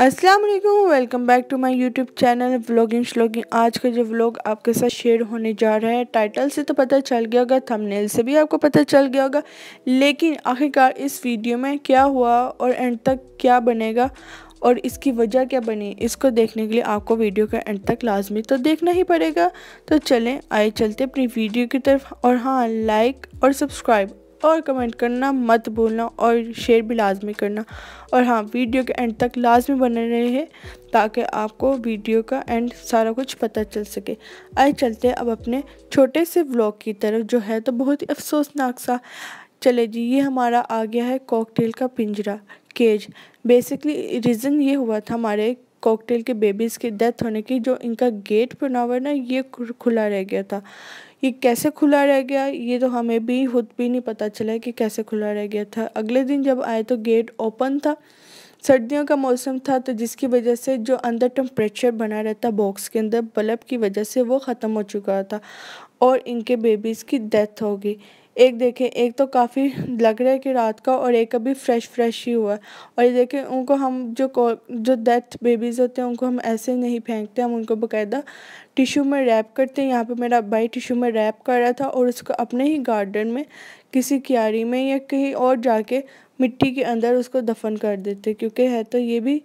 अस्सलाम वालेकुम welcome back to my YouTube channel vlogging shlogging आज का जो व्लॉग आपके साथ शेयर होने जा रहा है टाइटल से तो पता चल गया होगा थंबनेल से भी आपको पता चल गया होगा लेकिन आखिरकार इस वीडियो में क्या हुआ और एंड तक क्या बनेगा और इसकी वजह क्या बनी इसको देखने के लिए आपको वीडियो का एंड तक लाजमी तो देखना ही पड़ेगा तो चलें आए चलते अपनी वीडियो की तरफ और हाँ लाइक और सब्सक्राइब और कमेंट करना मत भूलना और शेयर भी लाजमी करना और हाँ वीडियो के एंड तक लाजमी बने रहे ताकि आपको वीडियो का एंड सारा कुछ पता चल सके आए चलते अब अपने छोटे से व्लॉग की तरफ जो है तो बहुत ही अफसोसनाक सा चले जी ये हमारा आ गया है कॉकटेल का पिंजरा केज बेसिकली रीज़न ये हुआ था हमारे कॉकटेल के बेबीज़ की डेथ होने की जो इनका गेट बना हुआ है ना ये खुला रह गया था ये कैसे खुला रह गया ये तो हमें भी खुद भी नहीं पता चला कि कैसे खुला रह गया था अगले दिन जब आए तो गेट ओपन था सर्दियों का मौसम था तो जिसकी वजह से जो अंदर टम्परेचर बना रहता बॉक्स के अंदर बल्ब की वजह से वो ख़त्म हो चुका था और इनके बेबीज़ की डेथ हो गई एक देखें एक तो काफ़ी लग रहा है कि रात का और एक अभी फ्रेश फ्रेश ही हुआ है और ये देखें उनको हम जो जो डेथ बेबीज़ होते हैं उनको हम ऐसे नहीं फेंकते हम उनको बाकायदा टिशू में रैप करते हैं यहाँ पे मेरा भाई टिशू में रैप कर रहा था और उसको अपने ही गार्डन में किसी क्यारी में या कहीं और जाके मिट्टी के अंदर उसको दफन कर देते क्योंकि है तो ये भी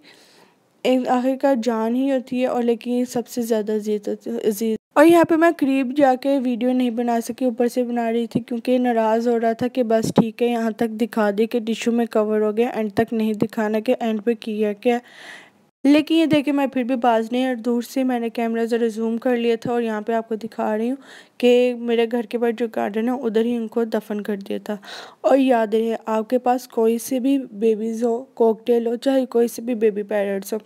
आखिरकार जान ही होती है और लेकिन ये सबसे ज़्यादा अजीज और यहाँ पे मैं करीब जाके वीडियो नहीं बना सकी ऊपर से बना रही थी क्योंकि नाराज़ हो रहा था कि बस ठीक है यहाँ तक दिखा दे कि टिशू में कवर हो गया एंड तक नहीं दिखाना कि एंड पे किया क्या लेकिन ये देखिए मैं फिर भी बाज नहीं और दूर से मैंने कैमरा ज़रा जूम कर लिया था और यहाँ पे आपको दिखा रही हूँ कि मेरे घर के पास जो गार्डन है उधर ही उनको दफन कर दिया था और याद रहे आपके पास कोई से भी बेबीज़ हो कॉकटेल हो चाहे कोई से भी बेबी पैरट्स हो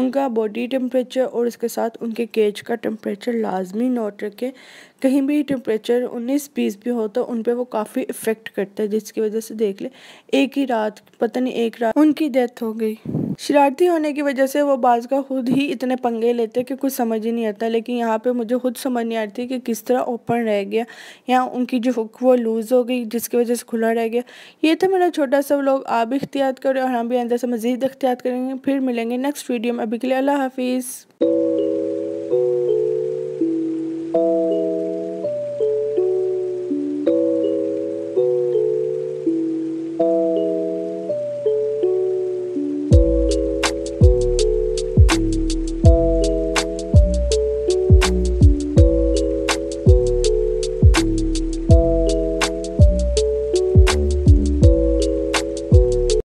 उनका बॉडी टेम्परेचर और उसके साथ उनके केज का टेम्परेचर लाजमी नोट रखें कहीं भी टेम्परेचर उन्नीस बीस भी हो तो उन पर वो काफ़ी इफ़ेक्ट करता है जिसकी वजह से देख ले एक ही रात पता नहीं एक रात उनकी डेथ हो गई शरारती होने की वजह से वो बाज का खुद ही इतने पंगे लेते कि कुछ समझ ही नहीं आता लेकिन यहाँ पे मुझे खुद समझ नहीं आती कि किस तरह ओपन रह गया या उनकी जो हुक वो लूज़ हो गई जिसकी वजह से खुला रह गया ये था मेरा छोटा सा लोग आप भी इख्तियात करें और हम भी अंदर से मज़ीद इख्तियात करेंगे फिर मिलेंगे नेक्स्ट वीडियो में अभी के लिए अल्लाह हाफिज़